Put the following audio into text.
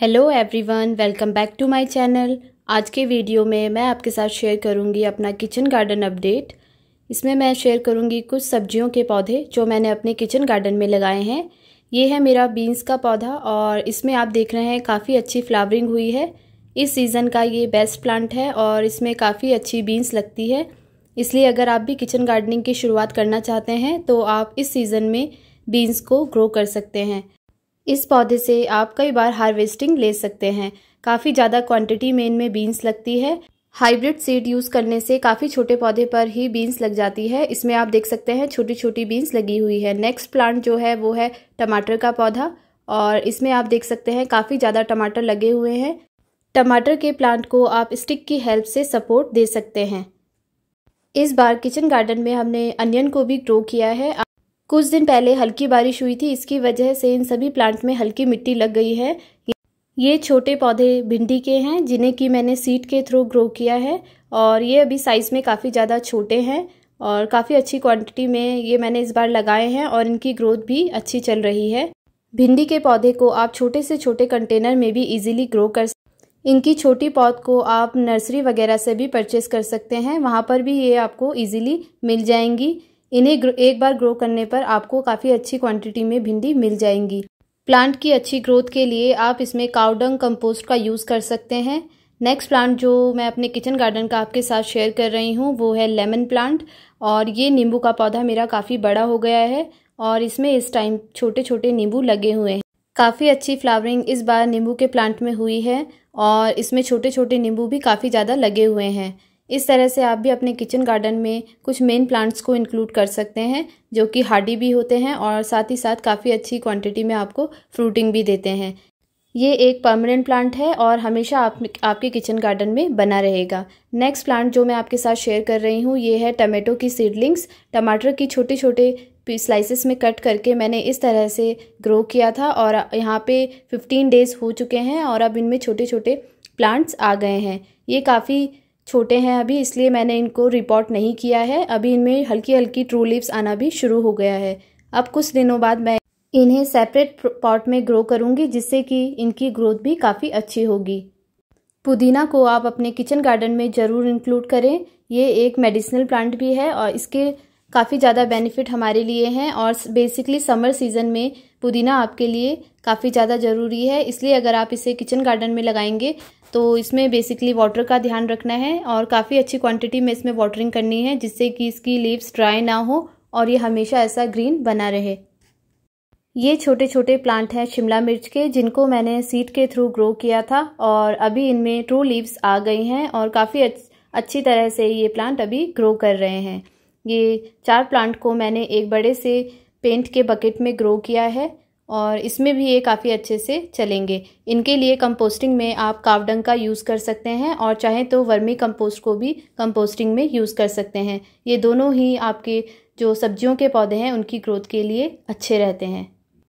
hello everyone welcome back to my channel आज के video में मैं आपके साथ शेयर करूंगी अपना किचन गार्डन अपडेट इसमें मैं शेयर करूंगी कुछ सब्जियों के पौधे जो मैंने अपने किचन गार्डन में लगाए हैं ये है मेरा बीन्स का पौधा और इसमें आप देख रहे हैं काफ़ी अच्छी फ्लावरिंग हुई है इस सीज़न का ये बेस्ट प्लांट है और इसमें काफ़ी अच्छी बीन्स लगती है इसलिए अगर आप भी किचन गार्डनिंग की शुरुआत करना चाहते हैं तो आप इस सीज़न में बीन्स को ग्रो कर सकते हैं इस पौधे से आप कई बार हार्वेस्टिंग ले सकते हैं काफ़ी ज़्यादा क्वांटिटी में इनमें बीन्स लगती है हाइब्रिड सीड यूज़ करने से काफ़ी छोटे पौधे पर ही बीन्स लग जाती है इसमें आप देख सकते हैं छोटी छोटी बीन्स लगी हुई है नेक्स्ट प्लांट जो है वो है टमाटर का पौधा और इसमें आप देख सकते हैं काफ़ी ज़्यादा टमाटर लगे हुए हैं टमाटर के प्लांट को आप स्टिक की हेल्प से सपोर्ट दे सकते हैं इस बार किचन गार्डन में हमने अनियन को भी ग्रो किया है कुछ दिन पहले हल्की बारिश हुई थी इसकी वजह से इन सभी प्लांट में हल्की मिट्टी लग गई है ये छोटे पौधे भिंडी के हैं जिन्हें कि मैंने सीड के थ्रू ग्रो किया है और ये अभी साइज़ में काफ़ी ज़्यादा छोटे हैं और काफ़ी अच्छी क्वांटिटी में ये मैंने इस बार लगाए हैं और इनकी ग्रोथ भी अच्छी चल रही है भिंडी के पौधे को आप छोटे से छोटे कंटेनर में भी इजीली ग्रो कर इनकी छोटी पौध को आप नर्सरी वगैरह से भी परचेस कर सकते हैं वहाँ पर भी ये आपको इजीली मिल जाएंगी इन्हें एक बार ग्रो करने पर आपको काफ़ी अच्छी क्वांटिटी में भिंडी मिल जाएंगी प्लांट की अच्छी ग्रोथ के लिए आप इसमें काउडंग कंपोस्ट का यूज़ कर सकते हैं नेक्स्ट प्लांट जो मैं अपने किचन गार्डन का आपके साथ शेयर कर रही हूँ वो है लेमन प्लांट और ये नींबू का पौधा मेरा काफ़ी बड़ा हो गया है और इसमें इस टाइम छोटे छोटे नींबू लगे हुए हैं काफ़ी अच्छी फ्लावरिंग इस बार नींबू के प्लांट में हुई है और इसमें छोटे छोटे नींबू भी काफ़ी ज़्यादा लगे हुए हैं इस तरह से आप भी अपने किचन गार्डन में कुछ मेन प्लांट्स को इंक्लूड कर सकते हैं जो कि हार्डी भी होते हैं और साथ ही साथ काफ़ी अच्छी क्वांटिटी में आपको फ्रूटिंग भी देते हैं ये एक परमानेंट प्लांट है और हमेशा आप आपके किचन गार्डन में बना रहेगा नेक्स्ट प्लांट जो मैं आपके साथ शेयर कर रही हूँ ये है टमाटो की सीडलिंग्स टमाटर की छोटे छोटे स्लाइसिस में कट करके मैंने इस तरह से ग्रो किया था और यहाँ पे 15 डेज़ हो चुके हैं और अब इनमें छोटे छोटे प्लांट्स आ गए हैं ये काफ़ी छोटे हैं अभी इसलिए मैंने इनको रिपोर्ट नहीं किया है अभी इनमें हल्की हल्की ट्रू लीव्स आना भी शुरू हो गया है अब कुछ दिनों बाद मैं इन्हें सेपरेट पॉट में ग्रो करूँगी जिससे कि इनकी ग्रोथ भी काफ़ी अच्छी होगी पुदीना को आप अपने किचन गार्डन में ज़रूर इंक्लूड करें ये एक मेडिसिनल प्लांट भी है और इसके काफ़ी ज़्यादा बेनिफिट हमारे लिए हैं और बेसिकली समर सीज़न में पुदीना आपके लिए काफ़ी ज़्यादा ज़रूरी है इसलिए अगर आप इसे किचन गार्डन में लगाएंगे तो इसमें बेसिकली वाटर का ध्यान रखना है और काफ़ी अच्छी क्वांटिटी में इसमें वाटरिंग करनी है जिससे कि इसकी लीव्स ड्राई ना हो और ये हमेशा ऐसा ग्रीन बना रहे ये छोटे छोटे प्लांट हैं शिमला मिर्च के जिनको मैंने सीड के थ्रू ग्रो किया था और अभी इनमें ट्रू लीव्स आ गई हैं और काफ़ी अच्छी तरह से ये प्लांट अभी ग्रो कर रहे हैं ये चार प्लांट को मैंने एक बड़े से पेंट के बकेट में ग्रो किया है और इसमें भी ये काफ़ी अच्छे से चलेंगे इनके लिए कंपोस्टिंग में आप कावडंग का यूज़ कर सकते हैं और चाहें तो वर्मी कंपोस्ट को भी कंपोस्टिंग में यूज़ कर सकते हैं ये दोनों ही आपके जो सब्जियों के पौधे हैं उनकी ग्रोथ के लिए अच्छे रहते हैं